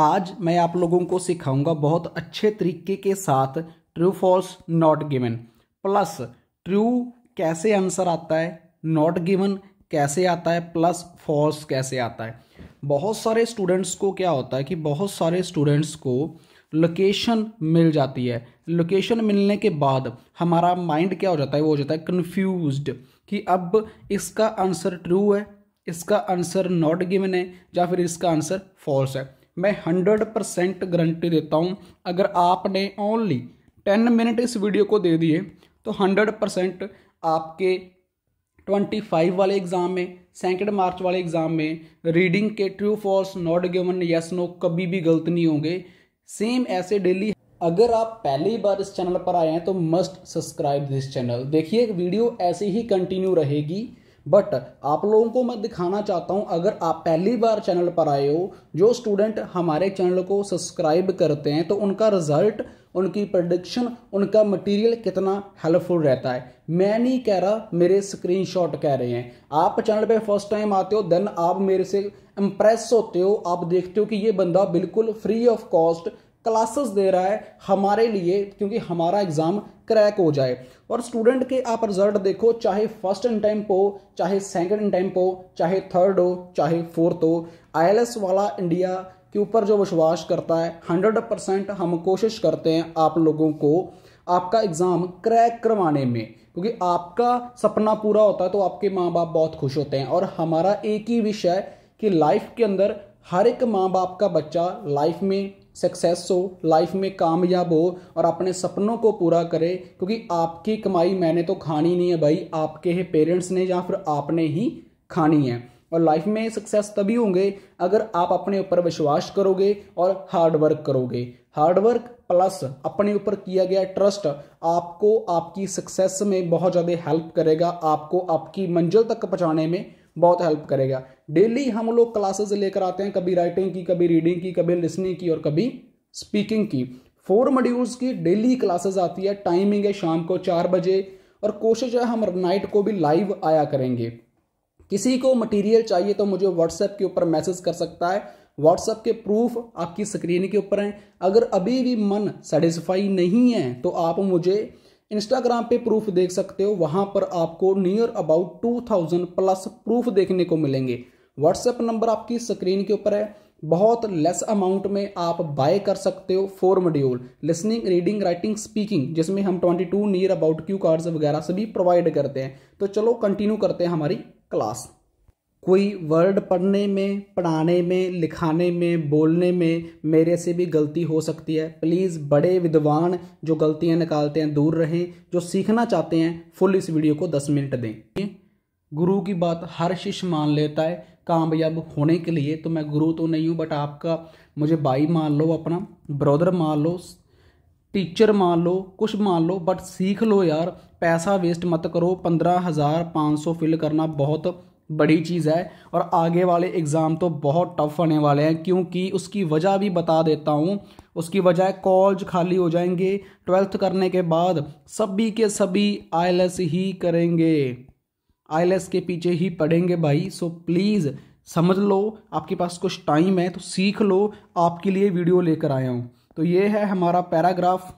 आज मैं आप लोगों को सिखाऊंगा बहुत अच्छे तरीके के साथ true false not given plus true कैसे आंसर आता है नॉट गिवन कैसे आता है प्लस फॉल्स कैसे आता है बहुत सारे स्टूडेंट्स को क्या होता है कि बहुत सारे स्टूडेंट्स को लोकेशन मिल जाती है लोकेशन मिलने के बाद हमारा माइंड क्या हो जाता है वो हो जाता है कन्फ्यूज्ड कि अब इसका आंसर ट्रू है इसका आंसर नॉट गिवन है या फिर इसका आंसर फॉल्स है मैं हंड्रेड परसेंट गारंटी देता हूँ अगर आपने ओनली टेन मिनट इस वीडियो को दे दिए तो हंड्रेड परसेंट आपके ट्वेंटी फाइव वाले एग्ज़ाम में सेकेंड मार्च वाले एग्ज़ाम में रीडिंग के true false not given yes no कभी भी गलत नहीं होंगे सेम ऐसे डेली अगर आप पहली बार इस चैनल पर आए हैं तो मस्ट सब्सक्राइब दिस चैनल देखिए वीडियो ऐसे ही कंटिन्यू रहेगी बट आप लोगों को मैं दिखाना चाहता हूं अगर आप पहली बार चैनल पर आए हो जो स्टूडेंट हमारे चैनल को सब्सक्राइब करते हैं तो उनका रिजल्ट उनकी प्रडिक्शन उनका मटेरियल कितना हेल्पफुल रहता है मैं नहीं कह रहा मेरे स्क्रीनशॉट कह रहे हैं आप चैनल पे फर्स्ट टाइम आते हो देन आप मेरे से इम्प्रेस होते हो आप देखते हो कि ये बंदा बिल्कुल फ्री ऑफ कॉस्ट क्लासेस दे रहा है हमारे लिए क्योंकि हमारा एग्ज़ाम क्रैक हो जाए और स्टूडेंट के आप रिजल्ट देखो चाहे फर्स्ट टाइम हो चाहे सेकंड टाइम हो चाहे थर्ड हो चाहे फोर्थ हो आई वाला इंडिया के ऊपर जो विश्वास करता है हंड्रेड परसेंट हम कोशिश करते हैं आप लोगों को आपका एग्ज़ाम क्रैक करवाने में क्योंकि आपका सपना पूरा होता है तो आपके माँ बाप बहुत खुश होते हैं और हमारा एक ही विषय कि लाइफ के अंदर हर एक माँ बाप का बच्चा लाइफ में सक्सेस हो लाइफ में कामयाब हो और अपने सपनों को पूरा करे क्योंकि आपकी कमाई मैंने तो खानी नहीं है भाई आपके ही पेरेंट्स ने या फिर आपने ही खानी है और लाइफ में सक्सेस तभी होंगे अगर आप अपने ऊपर विश्वास करोगे और हार्ड वर्क करोगे हार्ड वर्क प्लस अपने ऊपर किया गया ट्रस्ट आपको आपकी सक्सेस में बहुत ज़्यादा हेल्प करेगा आपको आपकी मंजिल तक पहुँचाने में बहुत हेल्प करेगा डेली हम लोग क्लासेस लेकर आते हैं कभी राइटिंग की कभी रीडिंग की कभी लिसनिंग की और कभी स्पीकिंग की फोर मड्यूल्स की डेली क्लासेस आती है टाइमिंग है शाम को चार बजे और कोशिश है हम नाइट को भी लाइव आया करेंगे किसी को मटेरियल चाहिए तो मुझे व्हाट्सएप के ऊपर मैसेज कर सकता है व्हाट्सएप के प्रूफ आपकी स्क्रीन के ऊपर हैं अगर अभी भी मन सेटिस्फाई नहीं है तो आप मुझे इंस्टाग्राम पे प्रूफ देख सकते हो वहाँ पर आपको near about two thousand plus proof देखने को मिलेंगे व्हाट्सएप नंबर आपकी स्क्रीन के ऊपर है बहुत लेस अमाउंट में आप बाय कर सकते हो four module listening reading writing speaking जिसमें हम 22 नियर अबाउट क्यू कार्ड्स वगैरह सभी प्रोवाइड करते हैं तो चलो कंटिन्यू करते हैं हमारी क्लास कोई वर्ड पढ़ने में पढ़ाने में लिखाने में बोलने में मेरे से भी गलती हो सकती है प्लीज़ बड़े विद्वान जो गलतियां निकालते हैं दूर रहें जो सीखना चाहते हैं फुल इस वीडियो को दस मिनट दें गुरु की बात हर शिष्य मान लेता है कामयाब होने के लिए तो मैं गुरु तो नहीं हूँ बट आपका मुझे भाई मान लो अपना ब्रदर मान लो टीचर मान लो कुछ मान लो बट सीख लो यार पैसा वेस्ट मत करो पंद्रह हज़ार पाँच सौ फिल करना बहुत बड़ी चीज़ है और आगे वाले एग्ज़ाम तो बहुत टफ होने वाले हैं क्योंकि उसकी वजह भी बता देता हूँ उसकी वजह कॉलेज खाली हो जाएंगे ट्वेल्थ करने के बाद सभी के सभी आई ही करेंगे आई के पीछे ही पढ़ेंगे भाई सो प्लीज़ समझ लो आपके पास कुछ टाइम है तो सीख लो आपके लिए वीडियो लेकर आया हूँ तो ये है हमारा पैराग्राफ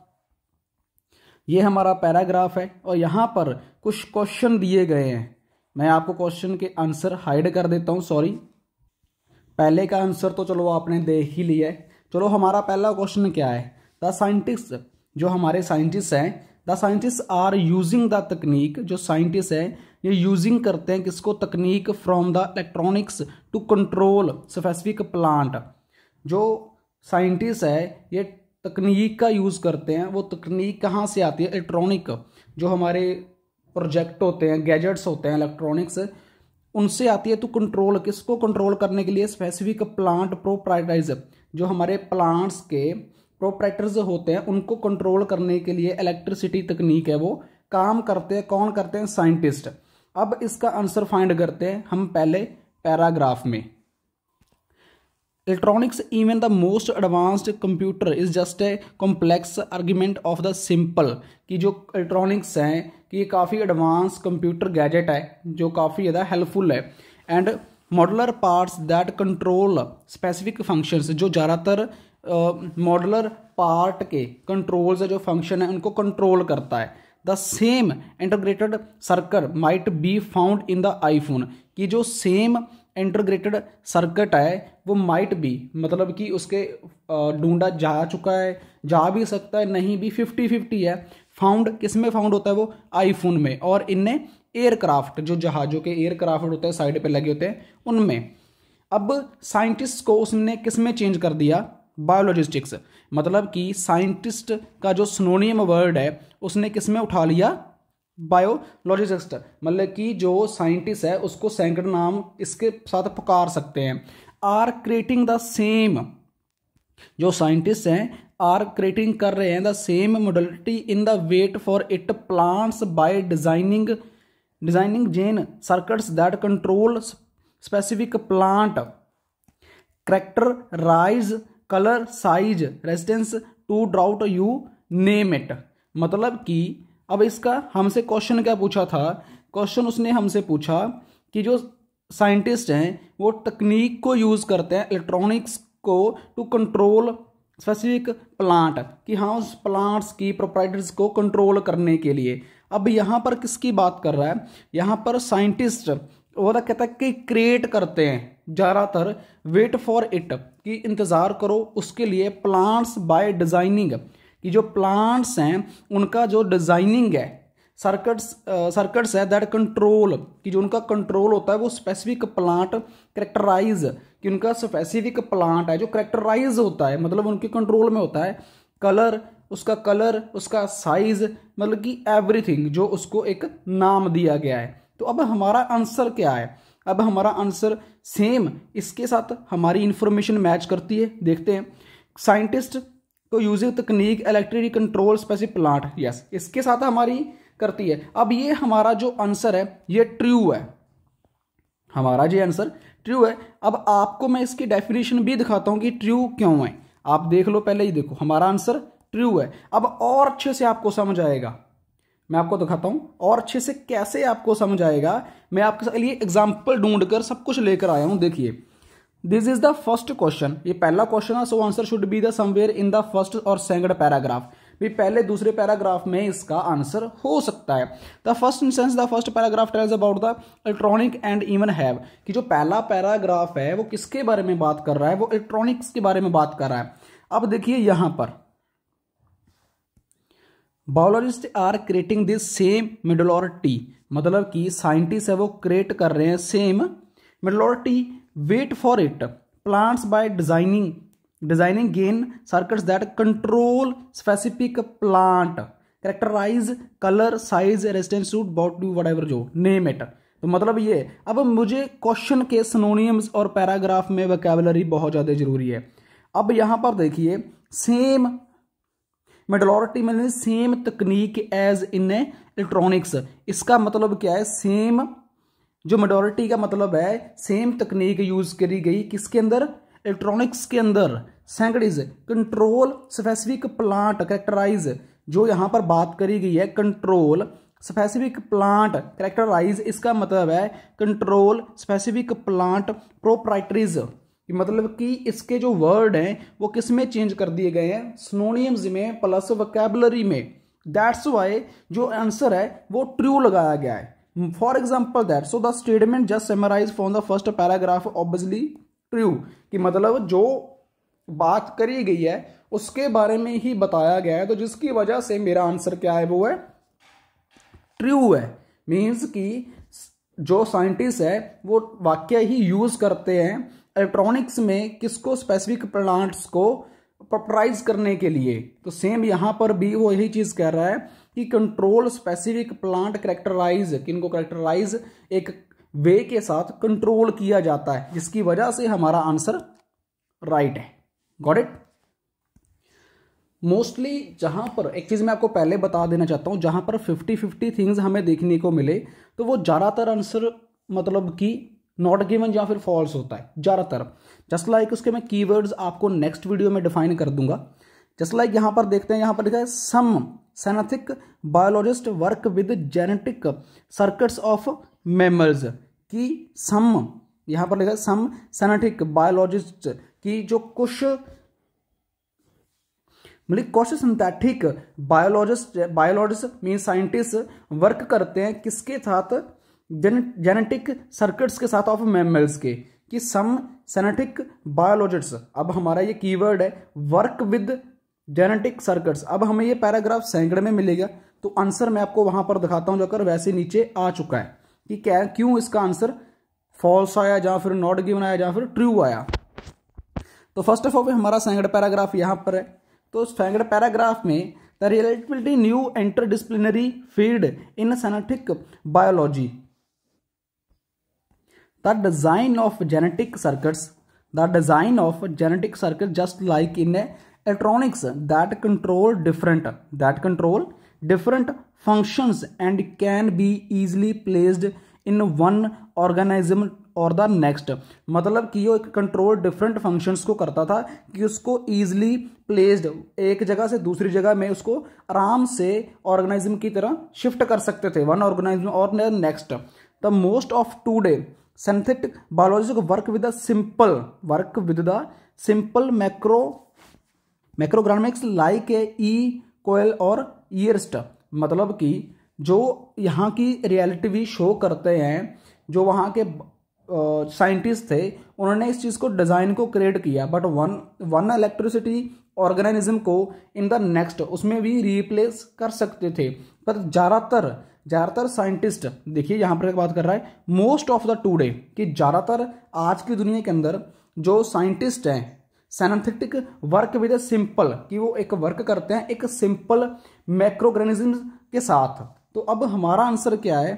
ये हमारा पैराग्राफ है और यहाँ पर कुछ क्वेश्चन दिए गए हैं मैं आपको क्वेश्चन के आंसर हाइड कर देता हूँ सॉरी पहले का आंसर तो चलो आपने देख ही लिया है चलो हमारा पहला क्वेश्चन क्या है द साइंटिस्ट जो हमारे साइंटिस्ट हैं the scientist are using the तकनीक जो साइंटिस्ट है ये यूजिंग करते हैं किसको तकनीक from the electronics to control specific plant जो साइंटिस्ट है ये तकनीक का यूज़ करते हैं वो तकनीक कहाँ से आती है इलेक्ट्रॉनिक जो हमारे प्रोजेक्ट होते हैं गैजेट्स होते हैं इलेक्ट्रॉनिक्स उनसे आती है तो कंट्रोल किसको कंट्रोल करने के लिए स्पेसिफिक प्लांट प्रोप्राइटाइज जो हमारे प्लांट्स के प्रोप्राइटर्स होते हैं उनको कंट्रोल करने के लिए इलेक्ट्रिसिटी तकनीक है वो काम करते हैं कौन करते हैं साइंटिस्ट अब इसका आंसर फाइंड करते हैं हम पहले पैराग्राफ में electronics even the most advanced computer is just a complex argument of the simple कि जो इलेक्ट्रॉनिक्स हैं कि ये काफ़ी एडवांस कंप्यूटर गैजेट है जो काफ़ी ज़्यादा हेल्पफुल है and modular parts that control specific functions जो ज़्यादातर मॉडलर पार्ट के कंट्रोल्स जो फंक्शन है उनको कंट्रोल करता है the same integrated circuit might be found in the iPhone कि जो सेम इंटरग्रेटेड सर्किट है वो माइट भी मतलब कि उसके ढूंढा जा चुका है जा भी सकता है नहीं भी फिफ्टी फिफ्टी है फाउंड किस में फाउंड होता है वो आईफोन में और इनने एयरक्राफ्ट जो जहाज़ों के एयरक्राफ्ट होते हैं साइड पे लगे होते हैं उनमें अब साइंटिस्ट को उसने किस में चेंज कर दिया बायोलॉजिस्टिक्स मतलब कि साइंटिस्ट का जो स्नोनियम वर्ड है उसने किस में उठा लिया बायोलॉजिस्ट मतलब कि जो साइंटिस्ट है उसको सैकड़ नाम इसके साथ पुकार सकते हैं आर क्रिएटिंग द सेम जो साइंटिस्ट हैं आर क्रिएटिंग कर रहे हैं the same modality in the wet for it plants by designing designing gene circuits that control specific plant characterize colour size resistance to drought you name it मतलब कि अब इसका हमसे question क्या पूछा था क्वेश्चन उसने हमसे पूछा कि जो साइंटिस्ट हैं वो तकनीक को यूज़ करते हैं इलेक्ट्रॉनिक्स को टू कंट्रोल स्पेसिफिक प्लांट कि हाँ उस प्लांट्स की प्रोपराइटर्स को कंट्रोल करने के लिए अब यहाँ पर किसकी बात कर रहा है यहाँ पर साइंटिस्ट वो तो कहता है कि क्रिएट करते हैं ज़्यादातर वेट फॉर इट कि इंतज़ार करो उसके लिए प्लांट्स बाय डिज़ाइनिंग कि जो प्लांट्स हैं उनका जो डिज़ाइनिंग है सर्कट्स सर्कट्स है दैट कंट्रोल कि जो उनका कंट्रोल होता है वो स्पेसिफिक प्लांट करेक्टराइज कि उनका स्पेसिफिक प्लांट है जो करेक्टराइज होता है मतलब उनके कंट्रोल में होता है कलर उसका कलर उसका साइज मतलब कि एवरीथिंग जो उसको एक नाम दिया गया है तो अब हमारा आंसर क्या है अब हमारा आंसर सेम इसके साथ हमारी इंफॉर्मेशन मैच करती है देखते हैं साइंटिस्ट को यूजिंग तकनीक electric control specific plant yes इसके साथ हमारी करती है अब ये हमारा जो आंसर है ये ट्रू है हमारा जो आंसर ट्रू है अब आपको मैं इसकी डेफिनेशन भी दिखाता हूं कि ट्रू क्यों है आप देख लो पहले ही देखो हमारा आंसर ट्रू है अब और अच्छे से आपको समझ आएगा मैं आपको दिखाता हूं और अच्छे से कैसे आपको समझ आएगा मैं आपके लिए एग्जाम्पल ढूंढ कर सब कुछ लेकर आया हूं देखिए this is the first question ये पहला क्वेश्चन है so answer should be the somewhere in the first और सेकंड पैराग्राफ भी पहले दूसरे पैराग्राफ में इसका आंसर हो सकता है the first sense the first paragraph tells about the electronic and even have कि जो पहला पैराग्राफ है वो किसके बारे में बात कर रहा है वो इलेक्ट्रॉनिक्स के बारे में बात कर रहा है अब देखिए यहां पर biologist are creating this same modularity मतलब कि साइंटिस्ट है वो क्रिएट कर रहे हैं same modularity wet for it plants by designing designing gene circuits that control specific plant characterize कलर size resistance suit bot to whatever जो name it तो मतलब ये अब मुझे क्वेश्चन के सनोनियम्स और पैराग्राफ में वैकेबलरी बहुत ज़्यादा जरूरी है अब यहां पर देखिए सेम मेटोलॉरिटी में सेम तकनीक एज इन इलेक्ट्रॉनिक्स इसका मतलब क्या है सेम जो मेडोरिटी का मतलब है सेम तकनीक यूज़ करी गई किसके अंदर इलेक्ट्रॉनिक्स के अंदर is control specific plant characterize जो यहां पर बात करी गई है कंट्रोल स्पेसिफिक प्लांट करेक्टराइज इसका मतलब है कंट्रोल स्पेसिफिक प्लांट प्रोप्राइटरीज मतलब कि इसके जो वर्ड हैं वो किस में चेंज कर दिए गए हैं स्नोनियम्स में प्लस वकेबलरी में दैट्स वाई जो आंसर है वो ट्रू लगाया गया है for example that so the statement just summarize from the first paragraph obviously true कि मतलब जो बात करी गई है उसके बारे में ही बताया गया है तो जिसकी वजह से मेरा आंसर क्या है वो है ट्रू है मीन्स कि जो साइंटिस्ट है वो वाक्य ही यूज़ करते हैं इलेक्ट्रॉनिक्स में किसको स्पेसिफिक प्लांट्स को प्रोपराइज करने के लिए तो सेम यहाँ पर भी वो यही चीज़ कह रहा है कि कंट्रोल स्पेसिफिक प्लांट करेक्टराइज किनको करेक्टराइज एक वे के साथ कंट्रोल किया जाता है जिसकी वजह से हमारा आंसर राइट है गॉट इट मोस्टली जहाँ पर एक चीज़ मैं आपको पहले बता देना चाहता हूँ जहाँ पर फिफ्टी फिफ्टी थिंग्स हमें देखने को मिले तो वो ज़्यादातर आंसर मतलब कि नॉट गिवन या फिर फॉल्स होता है ज़्यादातर जस्ट लाइक उसके मैं कीवर्ड्स आपको नेक्स्ट वीडियो में डिफाइन कर दूंगा जस्ट लाइक यहाँ पर देखते हैं यहाँ पर लिखा है some synthetic biologist work with genetic circuits of mammals की सम यहाँ पर लिखा है सम सैनाथिक बायोलॉजिस्ट कि जो कुछ मतलब कुछ synthetic biologist biologist mean scientist work करते हैं किसके साथ जेन, जेनेटिक सर्किट्स के साथ ऑफ मैमल्स के कि सम सेनेटिक बायोलॉजिस्ट अब हमारा ये कीवर्ड है वर्क विद जेनेटिक सर्किट्स अब हमें ये पैराग्राफ सैकड़े में मिलेगा तो आंसर मैं आपको वहां पर दिखाता हूं जाकर वैसे नीचे आ चुका है कि क्या क्यों इसका आंसर फॉल्स आया या फिर नॉट गिवन आया या फिर ट्रू आया तो फर्स्ट ऑफ ऑल हमारा सैकड़ पैराग्राफ यहाँ पर है तो उस सैकड़ पैराग्राफ में the relatively new interdisciplinary field in synthetic biology the design of genetic circuits the design of genetic circuit just like in electronics that control different that control different functions and can be easily placed in one organism or the next मतलब कि वो control different functions को करता था कि उसको easily placed एक जगह से दूसरी जगह में उसको आराम से ऑर्गेनाइज्म की तरह शिफ्ट कर सकते थे one organism or next the most of today synthetic biologists work with the simple work with the simple macro microorganisms like a E coli or yeast मतलब कि जो यहाँ की रियलिटी भी शो करते हैं जो वहाँ के साइंटिस्ट थे उन्होंने इस चीज़ को डिज़ाइन को क्रिएट किया but one one electricity organism को इन द नेक्स्ट उसमें भी रिप्लेस कर सकते थे पर ज़्यादातर ज़्यादातर साइंटिस्ट देखिए यहाँ पर बात कर रहा है मोस्ट ऑफ द टूडे कि ज़्यादातर आज की दुनिया के अंदर जो साइंटिस्ट हैं synthetic work with a simple कि वो एक वर्क करते हैं एक सिंपल मैक्रोग्रेनिज्म के साथ तो अब हमारा आंसर क्या है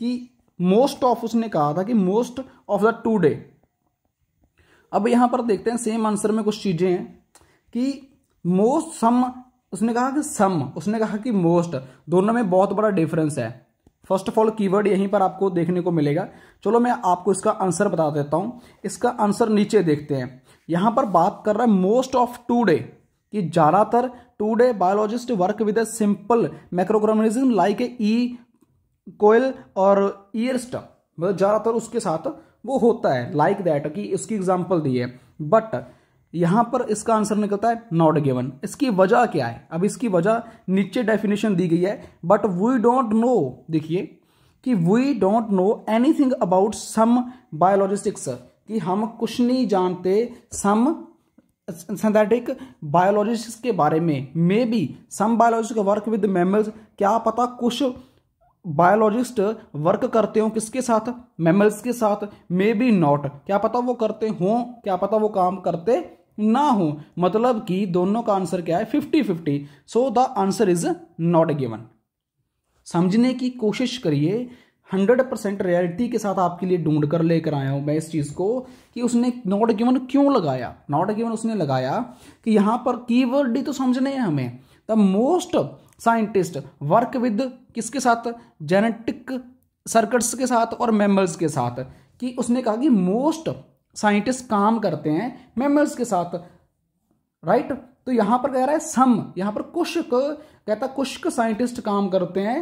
कि मोस्ट ऑफ उसने कहा था कि most of the today अब यहां पर देखते हैं सेम आंसर में कुछ चीजें हैं कि मोस्ट सम उसने कहा कि सम उसने कहा कि मोस्ट दोनों में बहुत बड़ा डिफरेंस है फर्स्ट ऑफ ऑल कीवर्ड यहीं पर आपको देखने को मिलेगा चलो मैं आपको इसका आंसर बता देता हूं इसका आंसर नीचे देखते हैं यहां पर बात कर रहा है मोस्ट ऑफ टू डे कि ज़्यादातर today biologist work with a simple microorganism like a E coli or year स्टम मतलब ज़्यादातर उसके साथ वो होता है लाइक like दैट कि इसकी एग्जाम्पल दी है बट यहाँ पर इसका आंसर निकलता है नॉट गिवन इसकी वजह क्या है अब इसकी वजह नीचे डेफिनेशन दी गई है बट वी डोंट नो देखिए कि we don't know anything about some biologists कि हम कुछ नहीं जानते सम सिंथेटिक बायोलॉजिस्ट के बारे में maybe some biologist work with mammals क्या पता कुछ बायोलॉजिस्ट वर्क करते हो किसके साथ मेमल्स के साथ मे बी नॉट क्या पता वो करते हों क्या पता वो काम करते ना हो मतलब कि दोनों का आंसर क्या है fifty fifty so the answer is not given समझने की कोशिश करिए हंड्रेड परसेंट रियलिटी के साथ आपके लिए ढूंढ कर लेकर आया हूं मैं इस चीज़ को कि उसने नॉट गिवन क्यों लगाया नॉट गिवन उसने लगाया कि यहां पर कीवर्ड ही तो समझने हैं हमें the most scientist work with किसके साथ जेनेटिक सर्कट्स के साथ और मेमल्स के साथ कि उसने कहा कि मोस्ट साइंटिस्ट काम करते हैं मेमल्स के साथ राइट तो यहां पर कह रहा है सम यहां पर कुछ कहता कुछ साइंटिस्ट काम करते हैं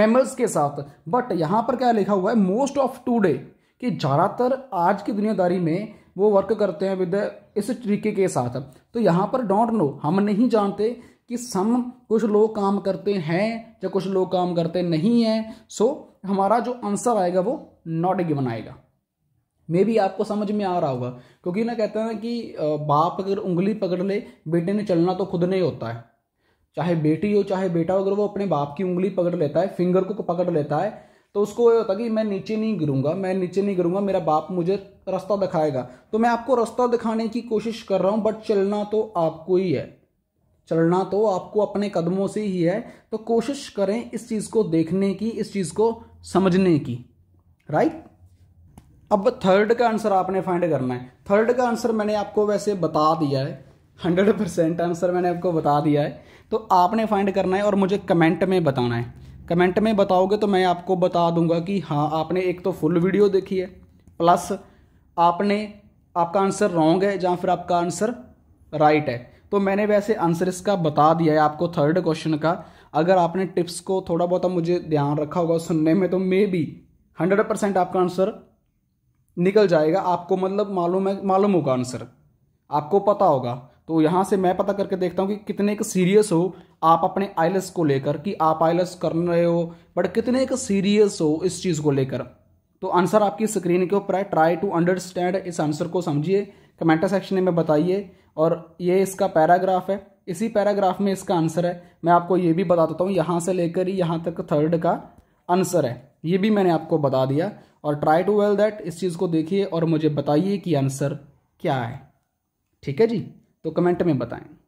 मेमल्स के साथ बट यहां पर क्या लिखा हुआ है मोस्ट ऑफ टूडे कि ज़्यादातर आज की दुनियादारी में वो वर्क करते हैं विद इस तरीके के साथ तो यहां पर डोंट नो हम नहीं जानते कि सम कुछ लोग काम करते हैं या कुछ लोग काम करते नहीं हैं सो so, हमारा जो आंसर आएगा वो नॉट गिवन आएगा मे भी आपको समझ में आ रहा होगा क्योंकि ना कहते हैं ना कि बाप अगर उंगली पकड़ ले बेटे ने चलना तो खुद नहीं होता है चाहे बेटी हो चाहे बेटा हो अगर वो अपने बाप की उंगली पकड़ लेता है फिंगर को पकड़ लेता है तो उसको ये होता है कि मैं नीचे नहीं गिरूंगा मैं नीचे नहीं गिरूंगा मेरा बाप मुझे रास्ता दिखाएगा तो मैं आपको रास्ता दिखाने की कोशिश कर रहा हूँ बट चलना तो आपको ही है चलना तो आपको अपने कदमों से ही है तो कोशिश करें इस चीज़ को देखने की इस चीज़ को समझने की राइट अब थर्ड का आंसर आपने फाइंड करना है थर्ड का आंसर मैंने आपको वैसे बता दिया है हंड्रेड परसेंट आंसर मैंने आपको बता दिया है तो आपने फाइंड करना है और मुझे कमेंट में बताना है कमेंट में बताओगे तो मैं आपको बता दूंगा कि हाँ आपने एक तो फुल वीडियो देखी है प्लस आपने आपका आंसर रॉन्ग है या फिर आपका आंसर राइट है तो मैंने वैसे आंसर इसका बता दिया है आपको थर्ड क्वेश्चन का अगर आपने टिप्स को थोड़ा बहुत मुझे ध्यान रखा होगा सुनने में तो मे बी हंड्रेड परसेंट आपका आंसर निकल जाएगा आपको मतलब मालूम है मालूम होगा आंसर आपको पता होगा तो यहाँ से मैं पता करके देखता हूँ कि कितने का सीरियस हो आप अपने आइलस को लेकर कि आप आइलस कर रहे हो बट कितने का सीरियस हो इस चीज़ को लेकर तो आंसर आपकी स्क्रीन के ऊपर है ट्राई टू अंडरस्टैंड इस आंसर को समझिए कमेंट सेक्शन में बताइए और ये इसका पैराग्राफ है इसी पैराग्राफ में इसका आंसर है मैं आपको ये भी बता देता हूँ यहाँ से लेकर ही यहाँ तक थर्ड का आंसर है ये भी मैंने आपको बता दिया और ट्राई टू वेल दैट इस चीज़ को देखिए और मुझे बताइए कि आंसर क्या है ठीक है जी तो कमेंट में बताएं